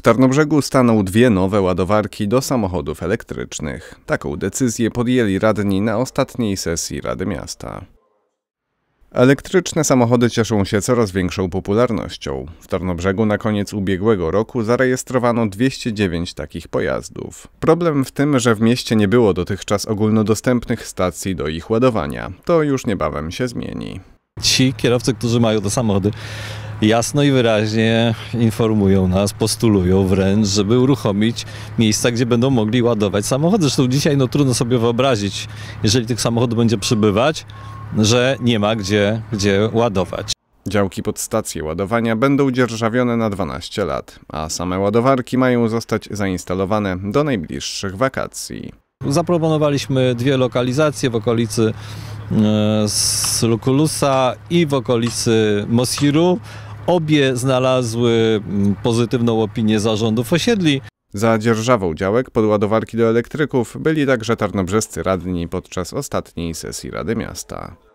W Tarnobrzegu staną dwie nowe ładowarki do samochodów elektrycznych. Taką decyzję podjęli radni na ostatniej sesji Rady Miasta. Elektryczne samochody cieszą się coraz większą popularnością. W Tarnobrzegu na koniec ubiegłego roku zarejestrowano 209 takich pojazdów. Problem w tym, że w mieście nie było dotychczas ogólnodostępnych stacji do ich ładowania. To już niebawem się zmieni. Ci kierowcy, którzy mają te samochody, jasno i wyraźnie informują nas, postulują wręcz, żeby uruchomić miejsca, gdzie będą mogli ładować samochody. Zresztą dzisiaj no, trudno sobie wyobrazić, jeżeli tych samochodów będzie przybywać, że nie ma gdzie, gdzie ładować. Działki pod stacje ładowania będą dzierżawione na 12 lat, a same ładowarki mają zostać zainstalowane do najbliższych wakacji. Zaproponowaliśmy dwie lokalizacje w okolicy e, z Lukulusa i w okolicy Mosiru Obie znalazły mm, pozytywną opinię zarządów osiedli. Za dzierżawą działek pod ładowarki do elektryków byli także tarnobrzescy radni podczas ostatniej sesji Rady Miasta.